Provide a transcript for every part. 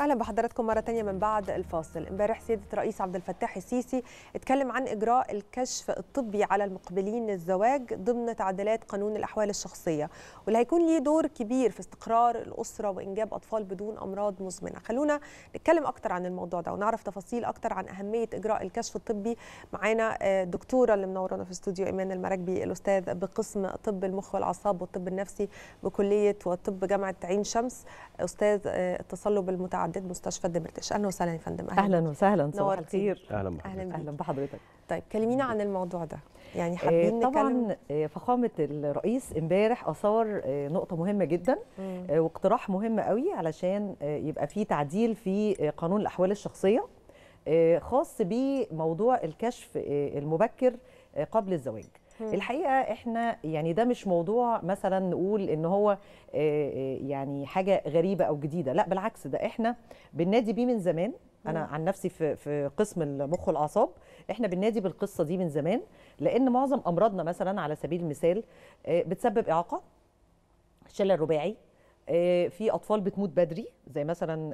اهلا بحضراتكم مره ثانيه من بعد الفاصل امبارح سياده الرئيس عبد الفتاح السيسي اتكلم عن اجراء الكشف الطبي على المقبلين للزواج ضمن تعديلات قانون الاحوال الشخصيه واللي هيكون ليه دور كبير في استقرار الاسره وانجاب اطفال بدون امراض مزمنه خلونا نتكلم اكتر عن الموضوع ده ونعرف تفاصيل اكتر عن اهميه اجراء الكشف الطبي معانا الدكتوره آه، اللي منورانا في استوديو ايمان المراكبي الاستاذ بقسم طب المخ والاعصاب والطب النفسي بكليه وطب جامعه عين شمس استاذ آه، التصلب المتعدد عديت مستشفى دمرتش اهلا وسهلا يا فندم اهلا وسهلا صباح الخير اهلا اهلا, أهلا بحضرتك طيب كلمينا عن الموضوع ده يعني آه، حابين طبعا آه، فخامه الرئيس امبارح اثار آه، نقطه مهمه جدا واقتراح مهم قوي علشان يبقى في تعديل في قانون الاحوال الشخصيه خاص بموضوع الكشف المبكر قبل الزواج الحقيقه احنا يعني ده مش موضوع مثلا نقول ان هو آه، آه، يعني حاجه غريبه او جديده لا بالعكس ده احنا بالنادي بيه من زمان انا عن نفسي في في قسم المخ والاعصاب احنا بالنادي بالقصه دي من زمان لان معظم امراضنا مثلا على سبيل المثال آه، بتسبب اعاقه الشلل الرباعي في اطفال بتموت بدري زي مثلا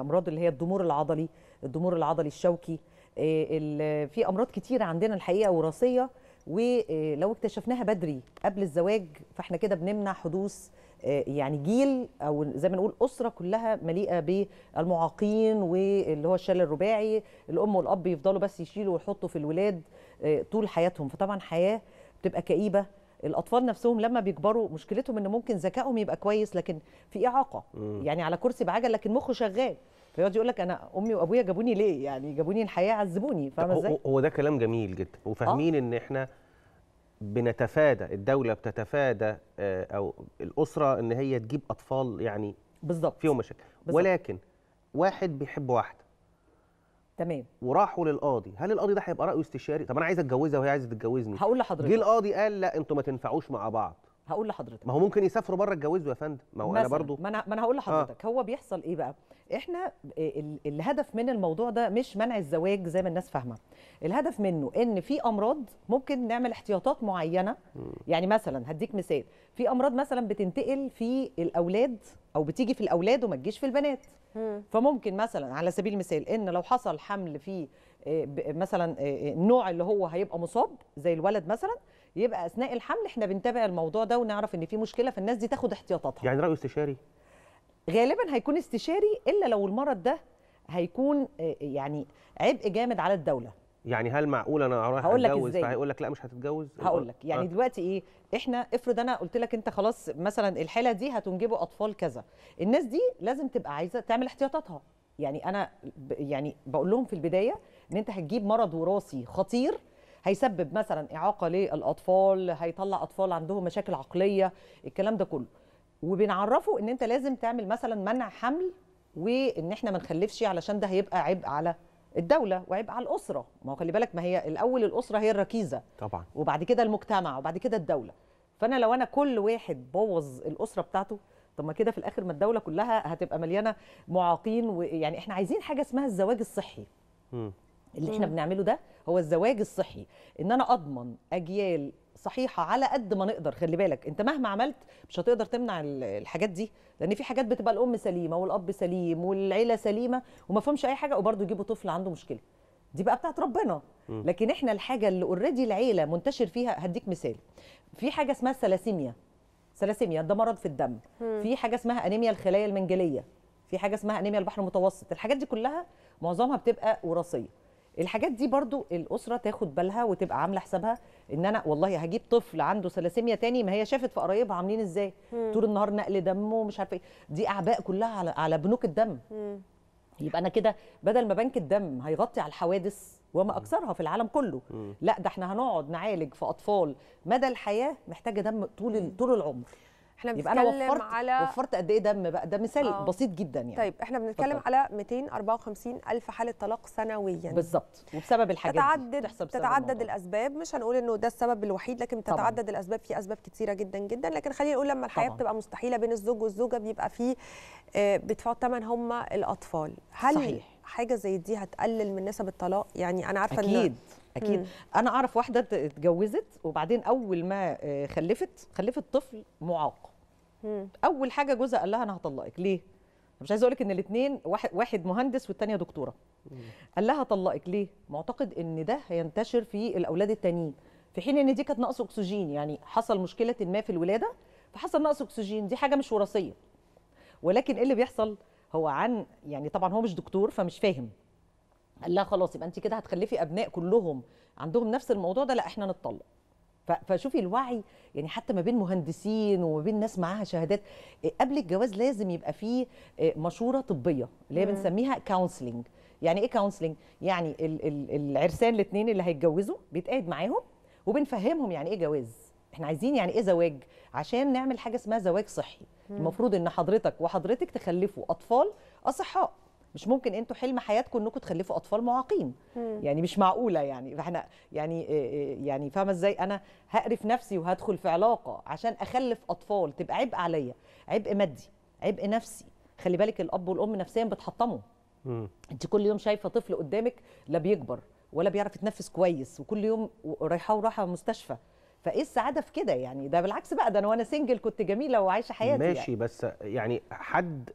امراض اللي هي الضمور العضلي الضمور العضلي الشوكي في امراض كتير عندنا الحقيقه وراثيه ولو اكتشفناها بدري قبل الزواج فاحنا كده بنمنع حدوث آه، يعني جيل او زي ما نقول اسره كلها مليئه بالمعاقين واللي هو الشلل الرباعي الام والاب يفضلوا بس يشيلوا ويحطوا في الولاد آه، طول حياتهم فطبعا حياه بتبقى كئيبه الاطفال نفسهم لما بيكبروا مشكلتهم ان ممكن ذكائهم يبقى كويس لكن في اعاقه يعني على كرسي بعجل لكن مخه شغال فيقعد يقول لك انا امي وابويا جابوني ليه يعني جابوني الحياه عذبوني فاهم ازاي هو ده كلام جميل جدا وفاهمين آه. ان احنا بنتفادى الدوله بتتفادى آه، او الاسره ان هي تجيب اطفال يعني بالظبط فيهم مشاكل بالزبط. ولكن واحد بيحب واحده تمام وراحوا للقاضي هل القاضي ده هيبقى رايه استشاري طب انا عايز اتجوزها وهي عايزه تتجوزني هقول لحضرتك جه القاضي قال لا انتوا ما تنفعوش مع بعض هقول لحضرتك ما هو ممكن يسافروا بره اتجوزوا يا فندم ما هو انا برضو ما انا ما انا هقول لحضرتك آه. هو بيحصل ايه بقى احنا الهدف من الموضوع ده مش منع الزواج زي ما الناس فاهمه الهدف منه ان في امراض ممكن نعمل احتياطات معينه م. يعني مثلا هديك مثال في امراض مثلا بتنتقل في الاولاد او بتيجي في الاولاد وما تجيش في البنات م. فممكن مثلا على سبيل المثال ان لو حصل حمل في آه، مثلا النوع آه، آه، اللي هو هيبقى مصاب زي الولد مثلا يبقى اثناء الحمل احنا بنتابع الموضوع ده ونعرف ان في مشكله فالناس دي تاخد احتياطاتها يعني راي استشاري غالبا هيكون استشاري الا لو المرض ده هيكون آه، يعني عبء جامد على الدوله يعني هل معقول انا اروح اتجوز فهيقول لك لا مش هتتجوز هقول لك يعني أه؟ دلوقتي ايه احنا افرض انا قلت لك انت خلاص مثلا الحاله دي هتنجبوا اطفال كذا الناس دي لازم تبقى عايزه تعمل احتياطاتها يعني انا يعني بقول لهم في البدايه ان انت هتجيب مرض وراثي خطير هيسبب مثلا اعاقه للاطفال هيطلع اطفال عندهم مشاكل عقليه الكلام ده كله وبنعرفه ان انت لازم تعمل مثلا منع حمل وان احنا ما نخلفش علشان ده هيبقى عبء على الدولة وعبء على الأسرة ما هو خلي بالك ما هي الأول الأسرة هي الركيزة طبعا وبعد كده المجتمع وبعد كده الدولة فأنا لو أنا كل واحد بوظ الأسرة بتاعته طب ما كده في الآخر ما الدولة كلها هتبقى مليانة معاقين ويعني إحنا عايزين حاجة اسمها الزواج الصحي م. اللي احنا بنعمله ده هو الزواج الصحي ان انا اضمن اجيال صحيحه على قد ما نقدر خلي بالك انت مهما عملت مش هتقدر تمنع الحاجات دي لان في حاجات بتبقى الام سليمه والاب سليم والعيله سليمه وما فهمش اي حاجه وبرضه يجيبوا طفل عنده مشكله دي بقى بتاعت ربنا لكن احنا الحاجه اللي اوريدي العيله منتشر فيها هديك مثال في حاجه اسمها سلاسيميا سلاسيميا ده مرض في الدم في حاجه اسمها انيميا الخلايا المنجليه في حاجه اسمها انيميا البحر المتوسط الحاجات دي كلها معظمها بتبقى وراثيه الحاجات دي برضو الاسره تاخد بالها وتبقى عامله حسابها ان انا والله هجيب طفل عنده ثلاسيميا تاني ما هي شافت في قرايبها عاملين ازاي طول النهار نقل دم ومش عارفه ايه دي اعباء كلها على على بنوك الدم مم. يبقى انا كده بدل ما بنك الدم هيغطي على الحوادث وما اكثرها في العالم كله مم. لا ده احنا هنقعد نعالج في اطفال مدى الحياه محتاجه دم طول طول العمر احنا يبقى انا وفرت على وفرت قد ايه دم بقى ده مثال آه. بسيط جدا يعني طيب احنا بنتكلم فضل. على 254 الف حاله طلاق سنويا بالظبط وبسبب الحاجات تتعدد دي. تتعدد الموضوع. الاسباب مش هنقول انه ده السبب الوحيد لكن بتتعدد طبعًا. الاسباب في اسباب كتيره جدا جدا لكن خلينا نقول لما الحياه طبعًا. بتبقى مستحيله بين الزوج والزوجه بيبقى فيه آه، بيدفعوا ثمن هم الاطفال هل صحيح. حاجه زي دي هتقلل من نسب الطلاق يعني انا عارفه اكيد إن اكيد مم. انا اعرف واحده اتجوزت وبعدين اول ما آه، خلفت خلفت طفل معاق مم. اول حاجه جوزها قال لها انا هطلقك ليه مش عايزه اقول لك ان الاثنين واحد واحد مهندس والثانيه دكتوره مم. قال لها طلقك ليه معتقد ان ده هينتشر في الاولاد التانيين في حين ان دي كانت نقص اكسجين يعني حصل مشكله ما في الولاده فحصل نقص اكسجين دي حاجه مش وراثيه ولكن ايه اللي بيحصل هو عن يعني طبعا هو مش دكتور فمش فاهم قال لها خلاص يبقى انت كده هتخلفي ابناء كلهم عندهم نفس الموضوع ده لا احنا نتطلق فشوفي الوعي يعني حتى ما بين مهندسين وما بين ناس معاها شهادات آه، قبل الجواز لازم يبقى فيه آه، مشوره طبيه اللي هي بنسميها كونسلنج يعني ايه كونسلنج يعني العرسان الاثنين اللي هيتجوزوا بيتقعد معاهم وبنفهمهم يعني ايه جواز احنا عايزين يعني ايه زواج عشان نعمل حاجه اسمها زواج صحي المفروض ان حضرتك وحضرتك تخلفوا اطفال اصحاء مش ممكن انتوا حلم حياتكم انكم تخلفوا اطفال معاقين يعني مش معقوله يعني فاحنا يعني آه، آه، يعني فاهمه ازاي انا هقرف نفسي وهدخل في علاقه عشان اخلف اطفال تبقى عبء عليا عبء مادي عبء نفسي خلي بالك الاب والام نفسيا بتحطموا انت كل يوم شايفه طفل قدامك لا بيكبر ولا بيعرف يتنفس كويس وكل يوم رايحه وراحه مستشفى فايه السعاده في كده يعني ده بالعكس بقى ده انا وانا سنجل كنت جميله وعايشه حياتي يعني. ماشي يعني. بس يعني حد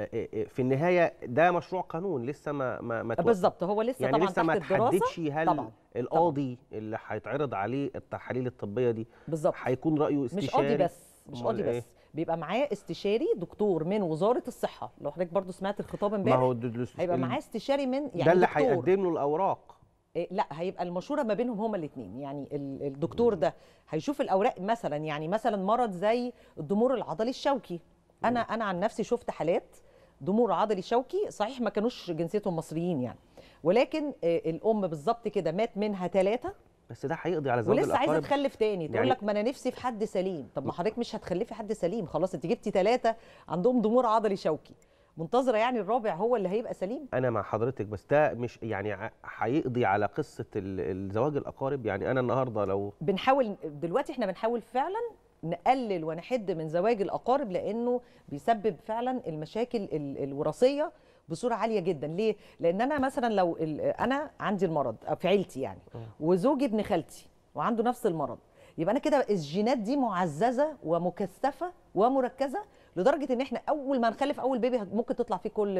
آه، آه، آه، في النهايه ده مشروع قانون لسه ما ما, ما بالظبط هو لسه يعني طبعا لسه ما تحددش هل طبعا. القاضي طبعا. اللي هيتعرض عليه التحاليل الطبيه دي بالظبط هيكون رايه استشاري مش قاضي بس مش قاضي بس بيبقى معاه إيه؟ استشاري دكتور من وزاره الصحه لو حضرتك برضو سمعت الخطاب امبارح ما هو هيبقى معاه استشاري من يعني ده اللي هيقدم له الاوراق إيه لا هيبقى المشوره ما بينهم هما الاثنين يعني الدكتور ده هيشوف الاوراق مثلا يعني مثلا مرض زي الضمور العضلي الشوكي انا انا عن نفسي شفت حالات دموع عضلي شوكي صحيح ما كانوش جنسيتهم مصريين يعني ولكن آه، الام بالظبط كده مات منها ثلاثه بس ده هيقضي على زواج ولسه عايزه تخلف تاني تقول يعني... لك ما انا نفسي في حد سليم طب ما حضرتك مش هتخلفي حد سليم خلاص انت جبتي ثلاثه عندهم ضمور عضلي شوكي منتظره يعني الرابع هو اللي هيبقى سليم انا مع حضرتك بس ده مش يعني هيقضي على قصه الزواج الاقارب يعني انا النهارده لو بنحاول دلوقتي احنا بنحاول فعلا نقلل ونحد من زواج الاقارب لانه بيسبب فعلا المشاكل الوراثيه بصوره عاليه جدا ليه لان انا مثلا لو انا عندي المرض في عيلتي يعني وزوجي ابن خالتي وعنده نفس المرض يبقى انا كده الجينات دي معززه ومكثفه ومركزه لدرجه ان احنا اول ما نخلف اول بيبي ممكن تطلع فيه كل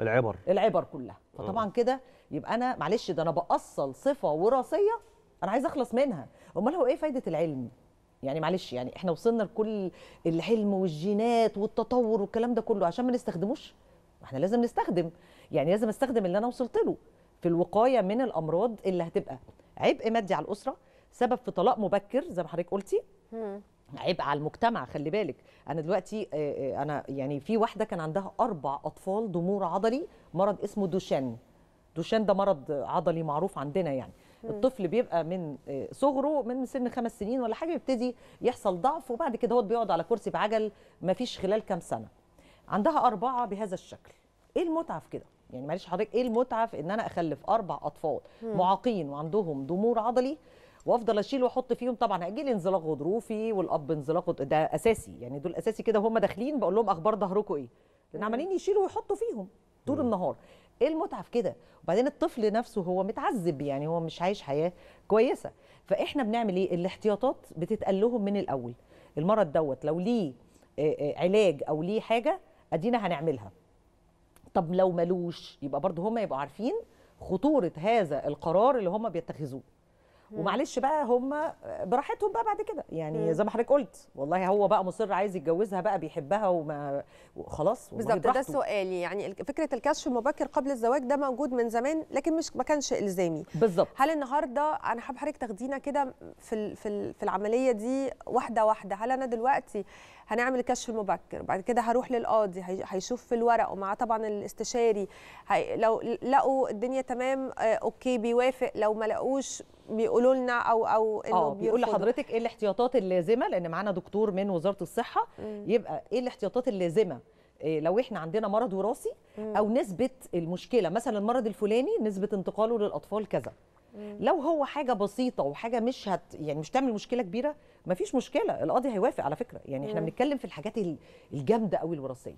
العبر العبر كلها فطبعا كده يبقى انا معلش ده انا باصل صفه وراثيه انا عايز اخلص منها امال هو ايه فايده العلم يعني معلش يعني احنا وصلنا لكل الحلم والجينات والتطور والكلام ده كله عشان ما نستخدموش ما احنا لازم نستخدم يعني لازم استخدم اللي انا وصلت له في الوقايه من الامراض اللي هتبقى عبء مادي على الاسره سبب في طلاق مبكر زي ما حضرتك قلتي عبء على المجتمع خلي بالك انا دلوقتي آه، آه، انا يعني في واحده كان عندها اربع اطفال ضمور عضلي مرض اسمه دوشان دوشان ده مرض عضلي معروف عندنا يعني الطفل بيبقى من آه، صغره من سن خمس سنين ولا حاجه يبتدي يحصل ضعف وبعد كده هو بيقعد على كرسي بعجل ما فيش خلال كام سنه عندها اربعه بهذا الشكل ايه المتعه في كده يعني معلش حضرتك ايه المتعه في ان انا اخلف اربع اطفال معاقين وعندهم ضمور عضلي وافضل اشيل واحط فيهم طبعا هيجي لي انزلاق غضروفي والاب انزلاق ده اساسي يعني دول اساسي كده وهم داخلين بقول لهم اخبار ظهركم ايه لان عمالين يشيلوا ويحطوا فيهم طول النهار ايه المتعه في كده وبعدين الطفل نفسه هو متعذب يعني هو مش عايش حياه كويسه فاحنا بنعمل ايه الاحتياطات بتتقال لهم من الاول المرض دوت لو ليه آه، آه، علاج او ليه حاجه ادينا هنعملها طب لو ملوش يبقى برضه هم يبقوا عارفين خطوره هذا القرار اللي هم بيتخذوه ومعلش بقى هم براحتهم بقى بعد كده يعني زي ما حضرتك قلت والله هو بقى مصر عايز يتجوزها بقى بيحبها وما خلاص بالظبط ده سؤالي يعني فكره الكشف المبكر قبل الزواج ده موجود من زمان لكن مش ما كانش الزامي بالظبط هل النهارده انا حابب حضرتك تاخدينا كده في في في العمليه دي واحده واحده هل انا دلوقتي هنعمل الكشف المبكر بعد كده هروح للقاضي هيشوف في الورق ومعاه طبعا الاستشاري لو لقوا الدنيا تمام آه، اوكي بيوافق لو ما لقوش بيقولوا لنا او او انه آه، بيقول لحضرتك ايه الاحتياطات اللازمه لان معانا دكتور من وزاره الصحه مم. يبقى ايه الاحتياطات اللازمه إيه لو احنا عندنا مرض وراثي او نسبه المشكله مثلا المرض الفلاني نسبه انتقاله للاطفال كذا مم. لو هو حاجه بسيطه وحاجه مش هت يعني مش تعمل مشكله كبيره مفيش مشكله القاضي هيوافق على فكره يعني احنا بنتكلم في الحاجات الجامده قوي الوراثيه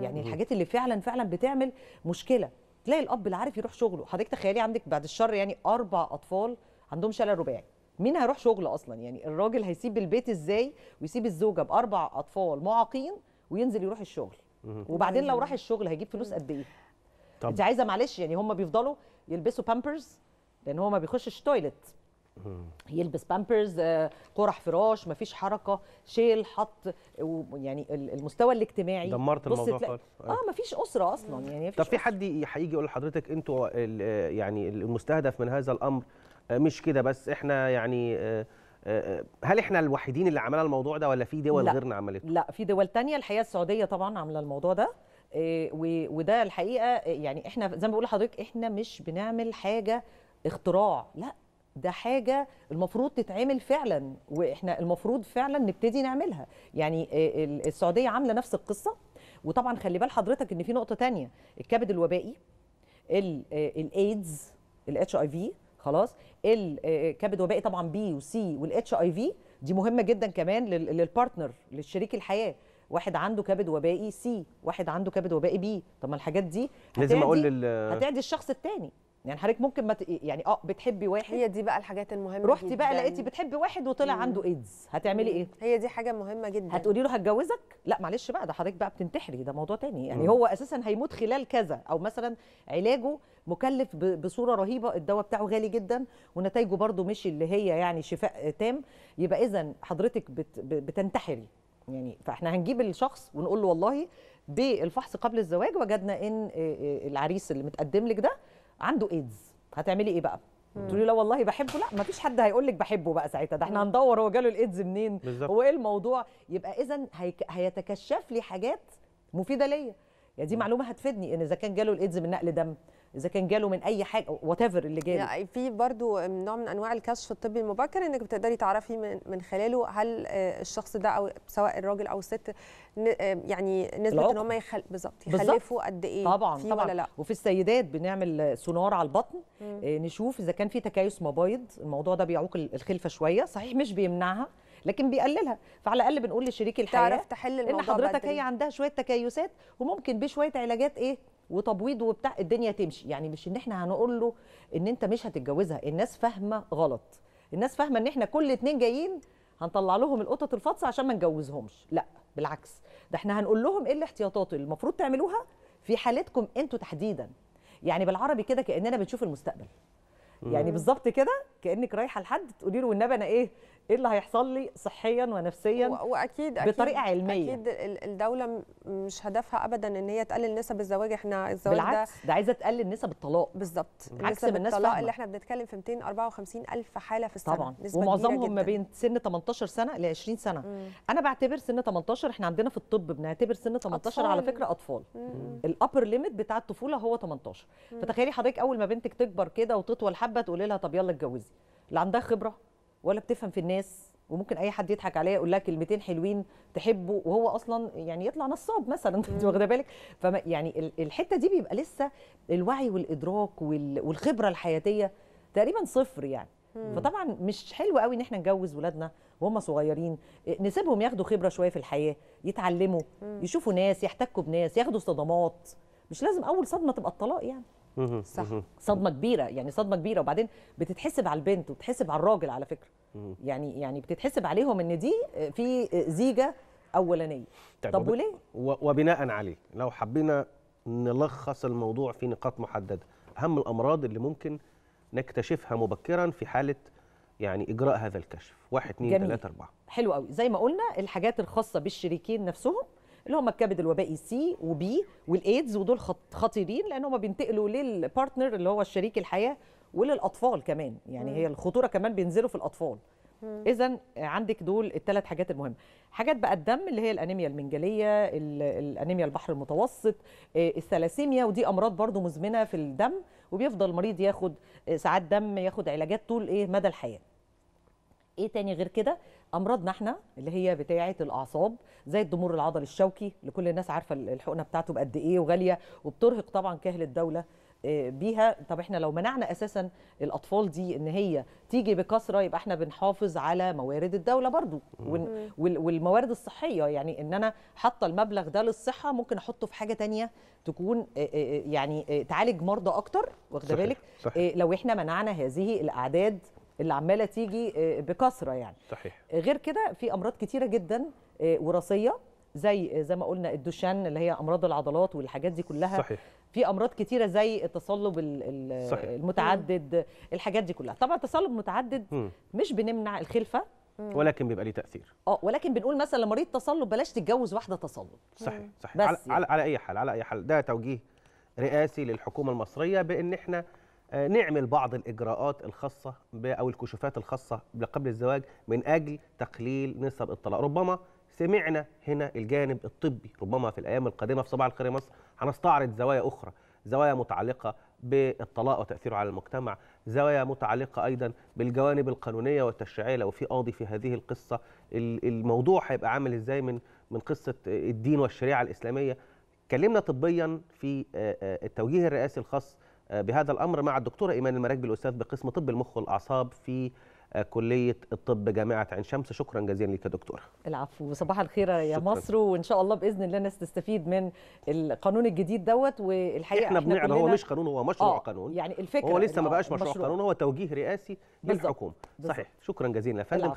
يعني الحاجات اللي فعلا فعلا بتعمل مشكله تلاقي الاب اللي عارف يروح شغله حضرتك تخيلي عندك بعد الشر يعني اربع اطفال عندهم شلل رباعي مين هيروح شغل اصلا يعني الراجل هيسيب البيت ازاي ويسيب الزوجه باربع اطفال معاقين وينزل يروح الشغل وبعدين لو راح الشغل هيجيب فلوس قد ايه انت عايزه معلش يعني هم بيفضلوا يلبسوا بامبرز لان هو ما بيخشش تويلت يلبس بامبرز آه، قرح فراش مفيش حركه شيل حط يعني المستوى الاجتماعي دمرت الموضوع خالص اه أيوة. مفيش اسره اصلا يعني طب في حد هيجي يقول لحضرتك انتوا يعني المستهدف من هذا الامر مش كده بس احنا يعني آه، آه، آه، هل احنا الوحيدين اللي عملنا الموضوع ده ولا في دول لا غيرنا عملته؟ لا في دول تانية الحقيقه السعوديه طبعا عامله الموضوع ده وده الحقيقه يعني احنا زي ما بقول لحضرتك احنا مش بنعمل حاجه اختراع لا ده حاجة المفروض تتعمل فعلا واحنا المفروض فعلا نبتدي نعملها يعني السعودية عاملة نفس القصة وطبعا خلي بال حضرتك ان في نقطة تانية الكبد الوبائي الايدز الاتش اي في خلاص الكبد آه، آه، وبائي طبعا بي وسي والاتش اي في دي مهمه جدا كمان للبارتنر للشريك الحياه واحد عنده كبد وبائي سي واحد عنده كبد وبائي بي طب ما الحاجات دي لازم اقول لل هتعدي الشخص الثاني يعني حضرتك ممكن ما ت... يعني اه بتحبي واحد هي دي بقى الحاجات المهمه رحتي بقى لقيتي بتحبي واحد وطلع مم. عنده ايدز هتعملي ايه هي دي حاجه مهمه جدا هتقولي له هتجوزك لا معلش بقى ده حضرتك بقى بتنتحري ده موضوع تاني يعني مم. هو اساسا هيموت خلال كذا او مثلا علاجه مكلف بصوره رهيبه الدواء بتاعه غالي جدا ونتائجه برده مش اللي هي يعني شفاء تام يبقى اذا حضرتك بت... بتنتحري يعني فاحنا هنجيب الشخص ونقول له والله بالفحص قبل الزواج وجدنا ان آه، آه، العريس اللي متقدم لك ده عنده ايدز هتعملي ايه بقى تقولي لا والله بحبه لا مفيش حد هيقول لك بحبه بقى ساعتها ده احنا هندور هو جاله الايدز منين بالزبط. هو ايه الموضوع يبقى اذا هيتكشف لي حاجات مفيده ليا يا يعني دي معلومه هتفيدني ان اذا كان جاله الايدز من نقل دم اذا كان جاله من اي حاجه وات اللي جاله يعني في برضو نوع من انواع الكشف الطبي المبكر انك بتقدري تعرفي من, من خلاله هل آه، الشخص ده او سواء الراجل او الست آه، يعني نسبه ان هم يخل... بالظبط يخلفوا قد ايه طبعا طبعا ولا لا وفي السيدات بنعمل سونار على البطن مم. آه، نشوف اذا كان في تكيس مبايض الموضوع ده بيعوق الخلفه شويه صحيح مش بيمنعها لكن بيقللها فعلى الاقل بنقول لشريك الحياه تعرف تحل الموضوع ان حضرتك هي عندها شويه تكيسات وممكن بشويه علاجات ايه وتبويض وبتاع الدنيا تمشي يعني مش ان احنا هنقول له ان انت مش هتتجوزها الناس فاهمه غلط الناس فاهمه ان احنا كل اتنين جايين هنطلع لهم القطط الفاطسة عشان ما نجوزهمش لا بالعكس ده احنا هنقول لهم ايه الاحتياطات اللي المفروض تعملوها في حالتكم انتوا تحديدا يعني بالعربي كده كاننا بنشوف المستقبل يعني بالظبط كده كانك رايحه لحد تقولي له والنبي انا ايه ايه اللي هيحصل لي صحيا ونفسيا واكيد بطريقه أكيد علميه اكيد الدوله مش هدفها ابدا ان هي تقلل نسب الزواج احنا الزواج بالعكس ده, ده عايزه تقلل نسب الطلاق بالظبط عكس نسب الناس الطلاق اللي احنا بنتكلم في 254 الف حاله في السنه طبعا نسبة ومعظمهم ما بين سن 18 سنه ل 20 سنه مم. انا بعتبر سن 18 احنا عندنا في الطب بنعتبر سن 18 أطفال. على فكره اطفال الابر ليميت بتاع الطفوله هو 18 فتخيلي حضرتك اول ما بنتك تكبر كده وتطول حبه حابه تقول لها طب يلا اتجوزي لا عندها خبره ولا بتفهم في الناس وممكن اي حد يضحك عليها يقول لها كلمتين حلوين تحبه وهو اصلا يعني يطلع نصاب مثلا انت واخده بالك فما يعني الحته دي بيبقى لسه الوعي والادراك والخبره الحياتيه تقريبا صفر يعني فطبعا مش حلو قوي ان احنا نجوز ولادنا وهم صغيرين نسيبهم ياخدوا خبره شويه في الحياه يتعلموا يشوفوا ناس يحتكوا بناس ياخدوا صدمات مش لازم اول صدمه تبقى الطلاق يعني صح صدمه كبيره يعني صدمه كبيره وبعدين بتتحسب على البنت وبتتحسب على الراجل على فكره يعني يعني بتتحسب عليهم ان دي في زيجه اولانيه طيب، طب, طب وليه وبناء عليه لو حبينا نلخص الموضوع في نقاط محدده اهم الامراض اللي ممكن نكتشفها مبكرا في حاله يعني اجراء هذا الكشف 1 2 3 4 حلو قوي زي ما قلنا الحاجات الخاصه بالشريكين نفسهم اللي هم الكبد الوبائي سي وبي والايدز ودول خطيرين لان هم بينتقلوا للبارتنر اللي هو الشريك الحياه وللاطفال كمان يعني هي الخطوره كمان بينزلوا في الاطفال اذا عندك دول الثلاث حاجات المهمه حاجات بقى الدم اللي هي الانيميا المنجليه الانيميا البحر المتوسط آه، الثلاسيميا ودي امراض برضو مزمنه في الدم وبيفضل المريض ياخد آه، ساعات دم ياخد علاجات طول ايه مدى الحياه ايه تاني غير كده امراضنا احنا اللي هي بتاعه الاعصاب زي الضمور العضلي الشوكي اللي كل الناس عارفه الحقنه بتاعته بقد ايه وغاليه وبترهق طبعا كاهل الدوله آه، بيها طب احنا لو منعنا اساسا الاطفال دي ان هي تيجي بكثره يبقى احنا بنحافظ على موارد الدوله برضو والموارد الصحيه يعني ان انا حاطه المبلغ ده للصحه ممكن احطه في حاجه تانية تكون آه، آه، يعني تعالج مرضى اكتر واخده بالك لو احنا منعنا هذه الاعداد اللي عماله تيجي آه، بكثره يعني صحيح غير كده في امراض كتيره جدا آه، وراثيه زي آه، زي ما قلنا الدوشان اللي هي امراض العضلات والحاجات دي كلها صحيح. في امراض كتيره زي التصلب المتعدد صحيح. الحاجات دي كلها طبعا التصلب المتعدد مش بنمنع الخلفه ولكن بيبقى ليه تاثير اه ولكن بنقول مثلا لمريض تصلب بلاش تتجوز واحده تصلب صحيح صحيح بس يعني. على, يعني. على اي حال على اي حال ده توجيه رئاسي للحكومه المصريه بان احنا آه، نعمل بعض الاجراءات الخاصه او الكشوفات الخاصه قبل الزواج من اجل تقليل نسب الطلاق ربما سمعنا هنا الجانب الطبي ربما في الايام القادمه في صباح الخير مصر هنستعرض زوايا اخرى زوايا متعلقه بالطلاق وتاثيره على المجتمع زوايا متعلقه ايضا بالجوانب القانونيه والتشريعيه لو في قاضي في هذه القصه الموضوع هيبقى عامل ازاي من من قصه الدين والشريعه الاسلاميه اتكلمنا طبيا في آه، آه، التوجيه الرئاسي الخاص بهذا الامر مع الدكتوره ايمان المراكبي الاستاذ بقسم طب المخ والاعصاب في آه، كليه الطب جامعه عين شمس شكرا جزيلا لك يا دكتوره العفو وصباح الخير يا شكرا. مصر وان شاء الله باذن الله الناس تستفيد من القانون الجديد دوت والحقيقه احنا, احنا بنعرف هو مش قانون هو مشروع آه قانون يعني الفكره هو لسه ما بقاش مشروع, مشروع قانون هو توجيه رئاسي للحكومه صحيح شكرا جزيلا يا فندم